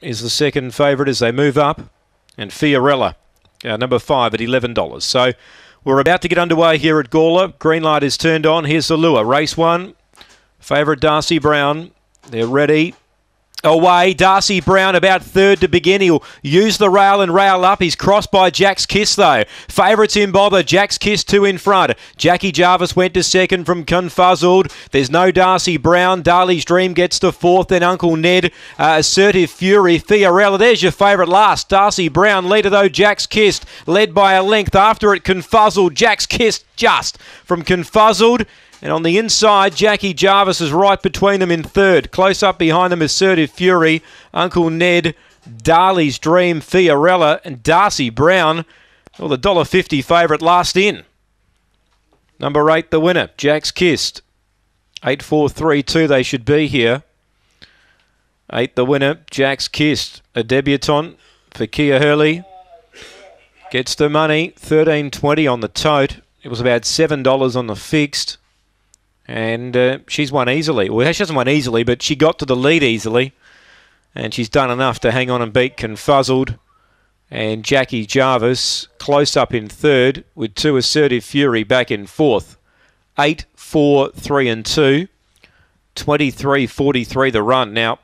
is the second favourite as they move up, and Fiorella, uh, number five, at $11. So we're about to get underway here at Gawler. Green light is turned on. Here's the lure. Race one, favourite Darcy Brown. They're ready away. Darcy Brown about third to begin. He'll use the rail and rail up. He's crossed by Jack's Kiss, though. Favourites in bother. Jack's Kiss two in front. Jackie Jarvis went to second from Confuzzled. There's no Darcy Brown. Darley's Dream gets to fourth. Then Uncle Ned, uh, Assertive Fury, Fiorella. There's your favourite last. Darcy Brown, leader though, Jack's Kissed, led by a length. After it, Confuzzled. Jack's Kissed just from Confuzzled. And on the inside, Jackie Jarvis is right between them in third. Close up behind them, Assertive Fury, Uncle Ned, Darley's Dream, Fiorella, and Darcy Brown. Well, the $1.50 favourite last in. Number eight, the winner, Jack's Kissed. Eight, four, three, two. they should be here. Eight, the winner, Jack's Kissed. A debutant for Kia Hurley. Gets the money, 13.20 on the tote. It was about $7 on the fixed. And uh, she's won easily. Well, she hasn't won easily, but she got to the lead easily and she's done enough to hang on and beat Confuzzled. And Jackie Jarvis close up in third with two assertive fury back in fourth. 8, 4, 3 and 2. 23, 43 the run. Now,